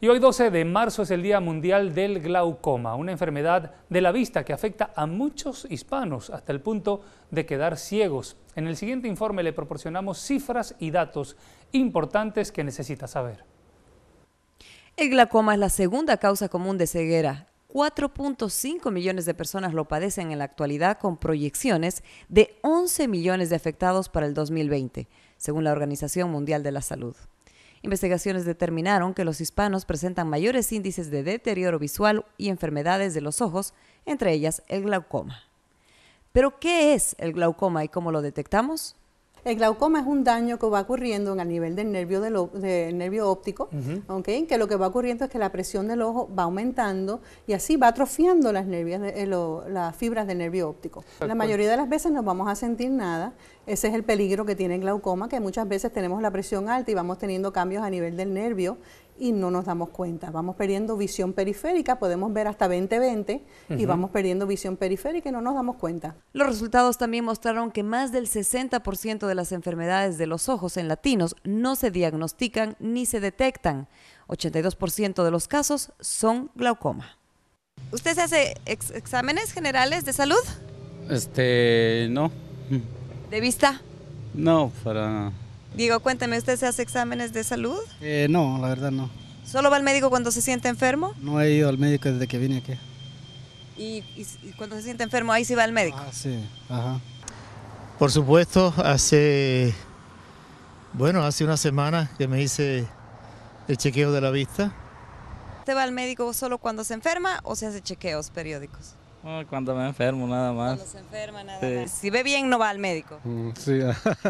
Y hoy 12 de marzo es el Día Mundial del Glaucoma, una enfermedad de la vista que afecta a muchos hispanos hasta el punto de quedar ciegos. En el siguiente informe le proporcionamos cifras y datos importantes que necesita saber. El glaucoma es la segunda causa común de ceguera 4.5 millones de personas lo padecen en la actualidad con proyecciones de 11 millones de afectados para el 2020, según la Organización Mundial de la Salud. Investigaciones determinaron que los hispanos presentan mayores índices de deterioro visual y enfermedades de los ojos, entre ellas el glaucoma. Pero, ¿qué es el glaucoma y cómo lo detectamos? El glaucoma es un daño que va ocurriendo en nivel del nervio, del, nervio óptico, que lo que va ocurriendo es que la presión del ojo va aumentando y así va atrofiando las, eh, las fibras del nervio óptico. La mayoría de las veces no vamos a sentir nada, ese es el peligro que tiene el glaucoma, que muchas veces tenemos la presión alta y vamos teniendo cambios a nivel del nervio y no nos damos cuenta. Vamos perdiendo visión periférica, podemos ver hasta 20-20 y vamos perdiendo visión periférica y no nos damos cuenta. Los resultados también mostraron que más del 60% de las enfermedades de los ojos en latinos no se diagnostican ni se detectan. 82% de los casos son glaucoma. ¿Usted se hace exámenes generales de salud? Este, no. ¿De vista? No, para Diego, cuénteme, ¿usted se hace exámenes de salud? Eh, no, la verdad no. ¿Solo va al médico cuando se siente enfermo? No he ido al médico desde que vine aquí. ¿Y, cuando se siente enfermo ahí sí va al médico? Ah, sí, ajá. Por supuesto, hace, bueno, hace una semana que me hice el chequeo de la vista. ¿Usted va al médico solo cuando se enferma o se hace chequeos periódicos? cuando me enfermo, nada más. Cuando se enferma, nada más. Si ve bien, no va al médico. Mm,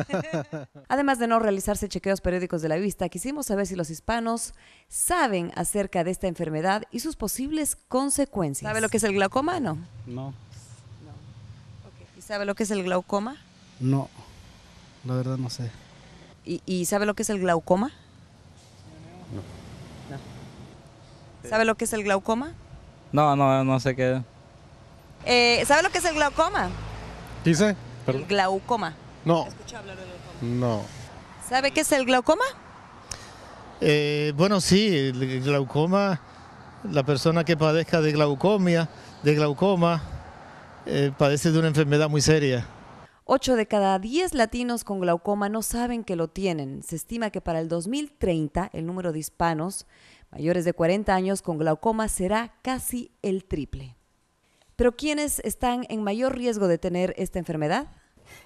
Además de no realizarse chequeos periódicos de la vista, quisimos saber si los hispanos saben acerca de esta enfermedad y sus posibles consecuencias. ¿Sabe lo que es el glaucoma, no? No. no. ¿Y sabe lo que es el glaucoma? No. La verdad, no sé. ¿Y, sabe lo que es el glaucoma? no. ¿Sabe lo que es el glaucoma? No, no, no sé qué. Eh, ¿Sabe lo que es el glaucoma? Dice. El glaucoma. No. No. ¿Sabe qué es el glaucoma? Eh, bueno, sí, el glaucoma, la persona que padezca de glaucomia, de glaucoma, eh, padece de una enfermedad muy seria. Ocho de cada diez latinos con glaucoma no saben que lo tienen. Se estima que para el 2030 el número de hispanos mayores de 40 años con glaucoma será casi el triple. Pero ¿quiénes están en mayor riesgo de tener esta enfermedad?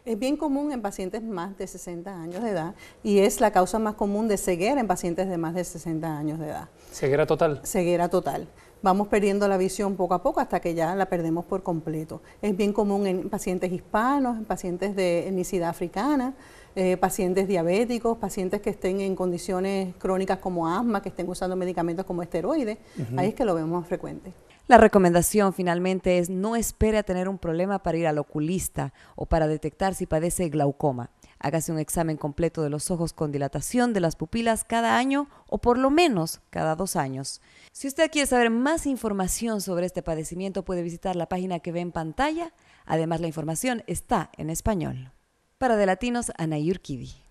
Es bien común en pacientes más de 60 años de edad y es la causa más común de ceguera en pacientes de más de 60 años de edad. Ceguera total. Ceguera total. Vamos perdiendo la visión poco a poco hasta que ya la perdemos por completo. Es bien común en pacientes hispanos, en pacientes de etnicidad africana, eh, pacientes diabéticos, pacientes que estén en condiciones crónicas como asma, que estén usando medicamentos como esteroides. Ahí es que lo vemos más frecuente. La recomendación finalmente es no espere a tener un problema para ir al oculista o para detectar si padece glaucoma. Hágase un examen completo de los ojos con dilatación de las pupilas cada año o por lo menos cada dos años. Si usted quiere saber más información sobre este padecimiento puede visitar la página que ve en pantalla. Además la información está en español. Para de Latinos, Ana Yurkivi